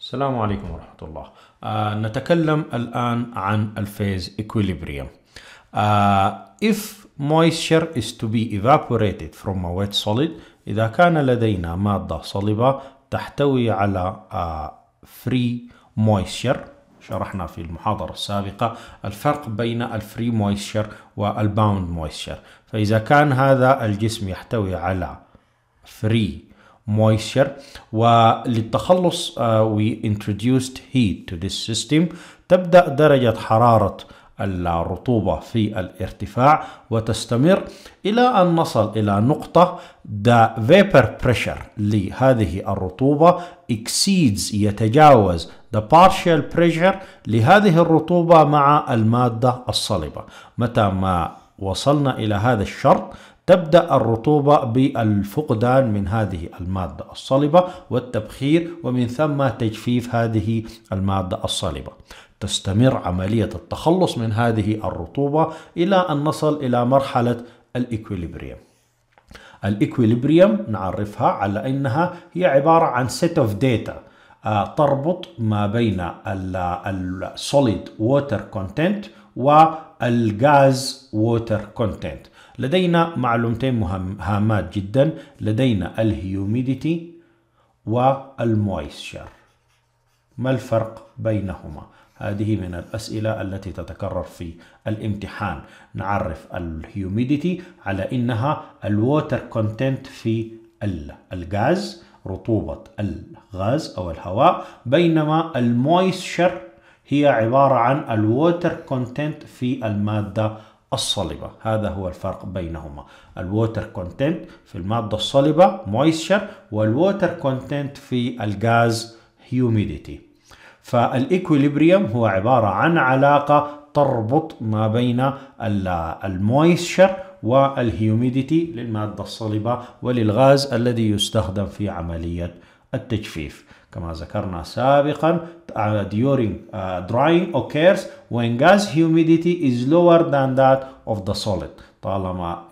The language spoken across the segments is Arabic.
السلام عليكم ورحمة الله آه نتكلم الآن عن الفيز إكوليبريم آه if moisture is to be evaporated from a wet solid إذا كان لدينا مادة صلبة تحتوي على آه free moisture شرحنا في المحاضرة السابقة الفرق بين الفري مويشر والباوند مويشر فإذا كان هذا الجسم يحتوي على فري moisture وللتخلص uh, we introduced heat to this system تبدأ درجة حرارة الرطوبة في الارتفاع وتستمر إلى أن نصل إلى نقطة the vapor pressure لهذه الرطوبة exceeds يتجاوز the partial pressure لهذه الرطوبة مع المادة الصلبة متى ما وصلنا إلى هذا الشرط تبدأ الرطوبة بالفقدان من هذه المادة الصلبة والتبخير ومن ثم تجفيف هذه المادة الصلبة تستمر عملية التخلص من هذه الرطوبة إلى أن نصل إلى مرحلة الإكوليبريم الإكوليبريم نعرفها على أنها هي عبارة عن set of data آه، تربط ما بين السوليد ووتر كونتنت والغاز ووتر كونتنت لدينا معلومتين مهم هامات جدا لدينا الهيوميديتي والمويسشر ما الفرق بينهما؟ هذه من الأسئلة التي تتكرر في الامتحان نعرف الهيوميديتي على إنها الووتر كونتنت في الغاز رطوبة الغاز أو الهواء بينما المويسشر هي عبارة عن الووتر كونتنت في المادة الصلبة هذا هو الفرق بينهما الووتر كونتنت في المادة الصلبة مويسشر والووتر كونتنت في الغاز humidity فالإكوليبريم هو عبارة عن علاقة تربط ما بين المويسشر والهيوميديتي للمادة الصلبة وللغاز الذي يستخدم في عملية التجفيف كما ذكرنا سابقا uh, during uh, drying occurs when gas humidity is lower than that of the solid طالما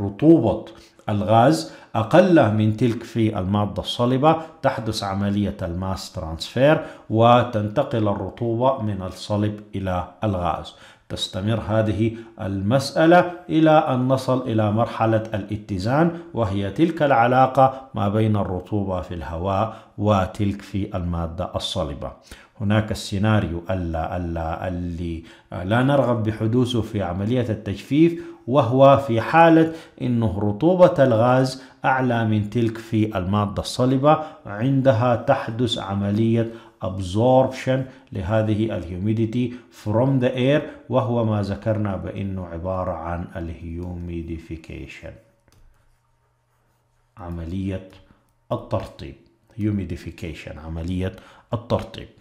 رطوبة الغاز أقل من تلك في المادة الصلبة تحدث عملية الماس ترانسفير وتنتقل الرطوبة من الصلب إلى الغاز تستمر هذه المسألة إلى أن نصل إلى مرحلة الاتزان وهي تلك العلاقة ما بين الرطوبة في الهواء وتلك في المادة الصلبة هناك السيناريو اللي, اللي لا نرغب بحدوثه في عملية التجفيف وهو في حالة أنه رطوبة الغاز أعلى من تلك في المادة الصلبة عندها تحدث عملية absorption لهذه الهيوميديتي from the air وهو ما ذكرنا بأنه عبارة عن الهيوميديفيكيشن عملية الترطيب humidification عملية الترطيب